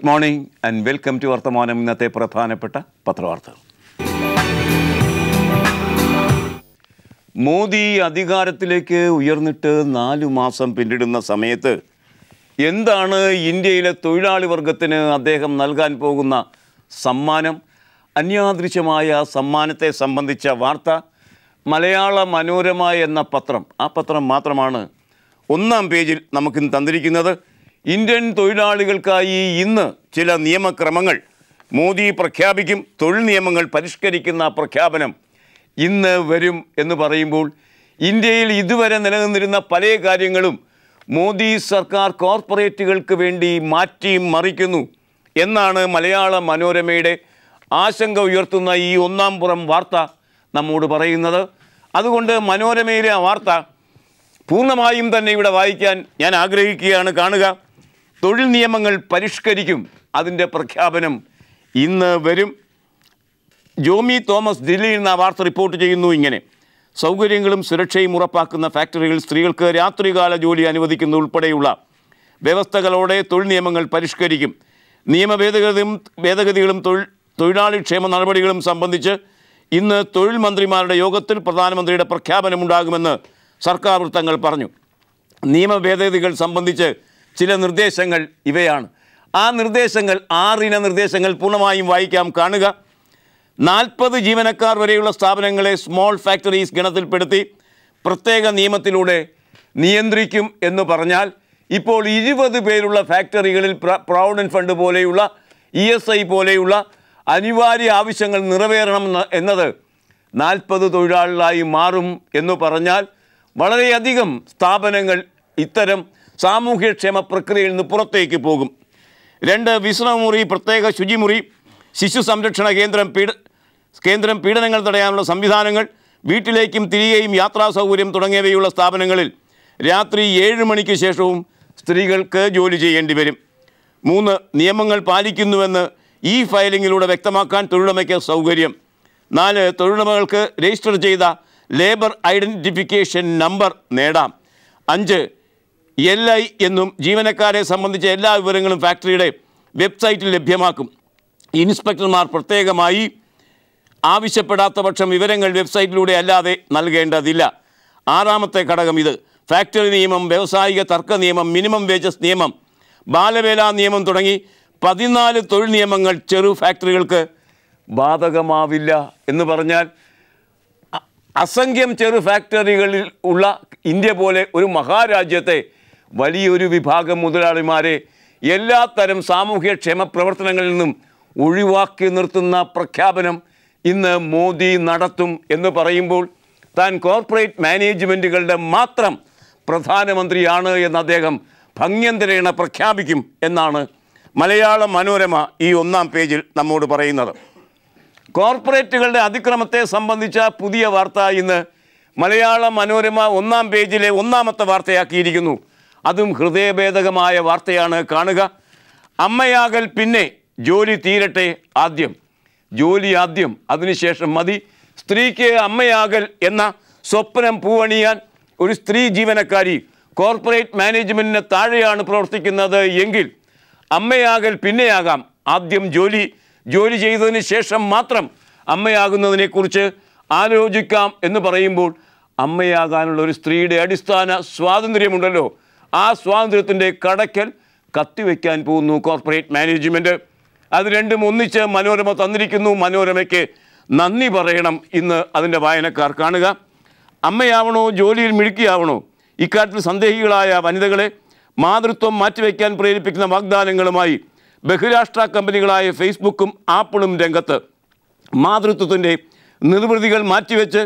good morning and welcome to Varthamanam ഇന്നത്തെ പ്രധാനപ്പെട്ട പത്രവാർത്തകൾ മോദി അധികാരത്തിലേക്ക് ഉയർന്നിട്ട് നാലു മാസം പിന്നിടുന്ന സമയത്ത് എന്താണ് ഇന്ത്യയിലെ തൊഴിലാളി വർഗത്തിന് അദ്ദേഹം നൽകാൻ പോകുന്ന സമ്മാനം അന്യാദൃശ്യമായ സമ്മാനത്തെ സംബന്ധിച്ച വാർത്ത മലയാള മനോരമ എന്ന പത്രം ആ പത്രം മാത്രമാണ് ഒന്നാം പേജിൽ നമുക്കിന്ന് തന്നിരിക്കുന്നത് ഇന്ത്യൻ തൊഴിലാളികൾക്കായി ഇന്ന് ചില നിയമക്രമങ്ങൾ മോദി പ്രഖ്യാപിക്കും തൊഴിൽ നിയമങ്ങൾ പരിഷ്കരിക്കുന്ന പ്രഖ്യാപനം ഇന്ന് വരും എന്ന് പറയുമ്പോൾ ഇന്ത്യയിൽ ഇതുവരെ നിലനിന്നിരുന്ന പല കാര്യങ്ങളും മോദി സർക്കാർ കോർപ്പറേറ്റുകൾക്ക് വേണ്ടി മാറ്റി മറിക്കുന്നു എന്നാണ് മലയാള മനോരമയുടെ ആശങ്ക ഉയർത്തുന്ന ഈ ഒന്നാം പുറം വാർത്ത നമ്മോട് പറയുന്നത് അതുകൊണ്ട് മനോരമയിലെ ആ വാർത്ത പൂർണ്ണമായും തന്നെ ഇവിടെ വായിക്കാൻ ഞാൻ ആഗ്രഹിക്കുകയാണ് കാണുക തൊഴിൽ നിയമങ്ങൾ പരിഷ്കരിക്കും അതിൻ്റെ പ്രഖ്യാപനം ഇന്ന് വരും ജോമി തോമസ് ദില്ലിയിൽ നിന്ന് വാർത്ത റിപ്പോർട്ട് ചെയ്യുന്നു ഇങ്ങനെ സൗകര്യങ്ങളും സുരക്ഷയും ഉറപ്പാക്കുന്ന ഫാക്ടറികൾ സ്ത്രീകൾക്ക് രാത്രികാല ജോലി അനുവദിക്കുന്ന ഉൾപ്പെടെയുള്ള വ്യവസ്ഥകളോടെ തൊഴിൽ നിയമങ്ങൾ പരിഷ്കരിക്കും നിയമ ഭേദഗതിയും ഭേദഗതികളും തൊഴിൽ തൊഴിലാളി ക്ഷേമ നടപടികളും സംബന്ധിച്ച് ഇന്ന് തൊഴിൽ മന്ത്രിമാരുടെ യോഗത്തിൽ പ്രധാനമന്ത്രിയുടെ പ്രഖ്യാപനമുണ്ടാകുമെന്ന് സർക്കാർ വൃത്തങ്ങൾ പറഞ്ഞു നിയമ ഭേദഗതികൾ സംബന്ധിച്ച് ചില നിർദ്ദേശങ്ങൾ ഇവയാണ് ആ നിർദ്ദേശങ്ങൾ ആറിന നിർദ്ദേശങ്ങൾ പൂർണ്ണമായും വായിക്കാം കാണുക നാൽപ്പത് ജീവനക്കാർ വരെയുള്ള സ്ഥാപനങ്ങളെ സ്മോൾ ഫാക്ടറീസ് ഗണത്തിൽപ്പെടുത്തി പ്രത്യേക നിയമത്തിലൂടെ നിയന്ത്രിക്കും എന്ന് പറഞ്ഞാൽ ഇപ്പോൾ ഇരുപത് പേരുള്ള ഫാക്ടറികളിൽ പ്രൊവിഡൻറ്റ് ഫണ്ട് പോലെയുള്ള ഇ എസ് ഐ പോലെയുള്ള അനിവാര്യ ആവശ്യങ്ങൾ നിറവേറണം എന്നത് നാൽപ്പത് തൊഴിലാളികളായി മാറും എന്ന് പറഞ്ഞാൽ വളരെയധികം സ്ഥാപനങ്ങൾ ഇത്തരം സാമൂഹ്യക്ഷേമ പ്രക്രിയയിൽ നിന്ന് പുറത്തേക്ക് പോകും രണ്ട് വിശ്രമമുറി പ്രത്യേക ശുചിമുറി ശിശു സംരക്ഷണ കേന്ദ്രം പീഡ കേന്ദ്രം പീഡനങ്ങൾ തടയാനുള്ള സംവിധാനങ്ങൾ വീട്ടിലേക്കും തിരികെയും യാത്രാ സൗകര്യം തുടങ്ങിയവയുള്ള സ്ഥാപനങ്ങളിൽ രാത്രി ഏഴ് മണിക്ക് ശേഷവും സ്ത്രീകൾക്ക് ജോലി ചെയ്യേണ്ടി വരും മൂന്ന് നിയമങ്ങൾ പാലിക്കുന്നുവെന്ന് ഈ ഫയലിങ്ങിലൂടെ വ്യക്തമാക്കാൻ തൊഴിലുടമയ്ക്ക് സൗകര്യം നാല് തൊഴിലുടമകൾക്ക് രജിസ്റ്റർ ചെയ്ത ലേബർ ഐഡൻറ്റിഫിക്കേഷൻ നമ്പർ നേടാം അഞ്ച് എൽ ഐ എന്നും ജീവനക്കാരെ സംബന്ധിച്ച എല്ലാ വിവരങ്ങളും ഫാക്ടറിയുടെ വെബ്സൈറ്റിൽ ലഭ്യമാക്കും ഇൻസ്പെക്ടർമാർ പ്രത്യേകമായി ആവശ്യപ്പെടാത്ത പക്ഷം വിവരങ്ങൾ വെബ്സൈറ്റിലൂടെ അല്ലാതെ നൽകേണ്ടതില്ല ആറാമത്തെ ഘടകം ഇത് ഫാക്ടറി നിയമം വ്യവസായിക തർക്ക നിയമം മിനിമം വേജസ് നിയമം ബാലവേല നിയമം തുടങ്ങി പതിനാല് തൊഴിൽ നിയമങ്ങൾ ചെറു ഫാക്ടറികൾക്ക് ബാധകമാവില്ല എന്ന് പറഞ്ഞാൽ അസംഖ്യം ചെറു ഫാക്ടറികളിൽ ഉള്ള ഇന്ത്യ പോലെ ഒരു മഹാരാജ്യത്തെ വലിയൊരു വിഭാഗം മുതലാളിമാരെ എല്ലാ തരം ക്ഷേമ പ്രവർത്തനങ്ങളിൽ നിന്നും ഒഴിവാക്കി നിർത്തുന്ന പ്രഖ്യാപനം ഇന്ന് മോദി നടത്തും എന്ന് പറയുമ്പോൾ താൻ കോർപ്പറേറ്റ് മാനേജ്മെൻറ്റുകളുടെ മാത്രം പ്രധാനമന്ത്രിയാണ് എന്ന് അദ്ദേഹം ഭംഗ്യന്തരേണ പ്രഖ്യാപിക്കും എന്നാണ് മലയാള മനോരമ ഈ ഒന്നാം പേജിൽ നമ്മോട് പറയുന്നത് കോർപ്പറേറ്റുകളുടെ അതിക്രമത്തെ സംബന്ധിച്ച പുതിയ വാർത്ത ഇന്ന് മലയാള മനോരമ ഒന്നാം പേജിലെ ഒന്നാമത്തെ വാർത്തയാക്കിയിരിക്കുന്നു അതും ഹൃദയഭേദകമായ വാർത്തയാണ് കാണുക അമ്മയാകൽ പിന്നെ ജോലി തീരട്ടെ ആദ്യം ജോലി ആദ്യം അതിനുശേഷം മതി സ്ത്രീക്ക് അമ്മയാകൽ എന്ന സ്വപ്നം പൂവണിയാൻ ഒരു സ്ത്രീ ജീവനക്കാരി കോർപ്പറേറ്റ് മാനേജ്മെൻറ്റിന് താഴെയാണ് പ്രവർത്തിക്കുന്നത് എങ്കിൽ അമ്മയാകൽ പിന്നെയാകാം ആദ്യം ജോലി ജോലി ചെയ്തതിന് ശേഷം മാത്രം അമ്മയാകുന്നതിനെക്കുറിച്ച് ആലോചിക്കാം എന്ന് പറയുമ്പോൾ അമ്മയാകാനുള്ള ഒരു സ്ത്രീയുടെ അടിസ്ഥാന സ്വാതന്ത്ര്യമുണ്ടല്ലോ ആ സ്വാതന്ത്ര്യത്തിൻ്റെ കടക്കൽ കത്തിവെക്കാൻ പോകുന്നു കോർപ്പറേറ്റ് മാനേജ്മെൻറ്റ് അത് രണ്ടും ഒന്നിച്ച് മനോരമ തന്നിരിക്കുന്നു മനോരമയ്ക്ക് നന്ദി പറയണം ഇന്ന് അതിൻ്റെ വായനക്കാർ കാണുക അമ്മയാവണോ ജോലിയിൽ മിടുക്കിയാവണോ ഇക്കാര്യത്തിൽ സന്ദേഹികളായ വനിതകളെ മാതൃത്വം മാറ്റിവെക്കാൻ പ്രേരിപ്പിക്കുന്ന വാഗ്ദാനങ്ങളുമായി ബഹുരാഷ്ട്ര കമ്പനികളായ ഫേസ്ബുക്കും ആപ്പിളും രംഗത്ത് മാതൃത്വത്തിൻ്റെ നിർവൃതികൾ മാറ്റിവെച്ച്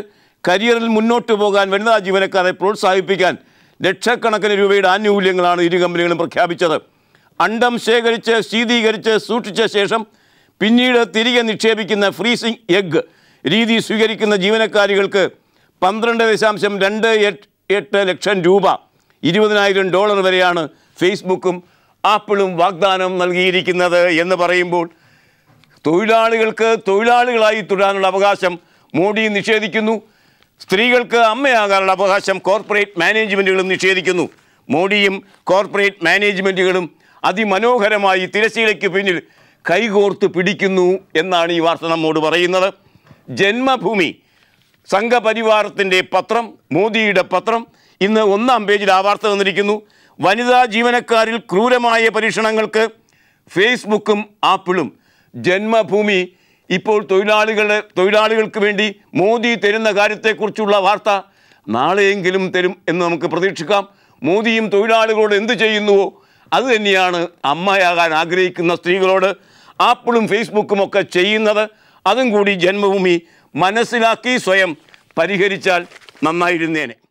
കരിയറിൽ മുന്നോട്ട് പോകാൻ വനിതാ ജീവനക്കാരെ പ്രോത്സാഹിപ്പിക്കാൻ ലക്ഷക്കണക്കിന് രൂപയുടെ ആനുകൂല്യങ്ങളാണ് ഇരു കമ്പനികളും പ്രഖ്യാപിച്ചത് അണ്ടം ശേഖരിച്ച് ശീതീകരിച്ച് സൂക്ഷിച്ച ശേഷം പിന്നീട് തിരികെ നിക്ഷേപിക്കുന്ന ഫ്രീസിംഗ് എഗ് രീതി സ്വീകരിക്കുന്ന ജീവനക്കാരികൾക്ക് പന്ത്രണ്ട് ദശാംശം രണ്ട് എട്ട് ലക്ഷം രൂപ ഇരുപതിനായിരം ഡോളർ വരെയാണ് ഫേസ്ബുക്കും ആപ്പിളും വാഗ്ദാനം നൽകിയിരിക്കുന്നത് എന്ന് പറയുമ്പോൾ തൊഴിലാളികൾക്ക് തൊഴിലാളികളായി തുടരാനുള്ള അവകാശം മോഡി നിഷേധിക്കുന്നു സ്ത്രീകൾക്ക് അമ്മയാകാനുള്ള അവകാശം കോർപ്പറേറ്റ് മാനേജ്മെൻറ്റുകളും നിഷേധിക്കുന്നു മോഡിയും കോർപ്പറേറ്റ് മാനേജ്മെൻറ്റുകളും അതിമനോഹരമായി തിരശ്ശീലയ്ക്ക് പിന്നിൽ കൈകോർത്ത് പിടിക്കുന്നു എന്നാണ് ഈ വാർത്ത നമ്മോട് പറയുന്നത് ജന്മഭൂമി സംഘപരിവാരത്തിൻ്റെ പത്രം മോദിയുടെ പത്രം ഇന്ന് ഒന്നാം പേജിൽ ആ വാർത്ത തന്നിരിക്കുന്നു വനിതാ ജീവനക്കാരിൽ ക്രൂരമായ പരീക്ഷണങ്ങൾക്ക് ഫേസ്ബുക്കും ആപ്പിളും ജന്മഭൂമി ഇപ്പോൾ തൊഴിലാളികളെ തൊഴിലാളികൾക്ക് വേണ്ടി മോദി തരുന്ന കാര്യത്തെക്കുറിച്ചുള്ള വാർത്ത നാളെയെങ്കിലും തരും എന്ന് നമുക്ക് പ്രതീക്ഷിക്കാം മോദിയും തൊഴിലാളികളോട് എന്ത് ചെയ്യുന്നുവോ അത് തന്നെയാണ് അമ്മയാകാൻ ആഗ്രഹിക്കുന്ന സ്ത്രീകളോട് ആപ്പിളും ഫേസ്ബുക്കും ഒക്കെ ചെയ്യുന്നത് അതും കൂടി ജന്മഭൂമി മനസ്സിലാക്കി സ്വയം പരിഹരിച്ചാൽ നന്നായിരുന്നേനെ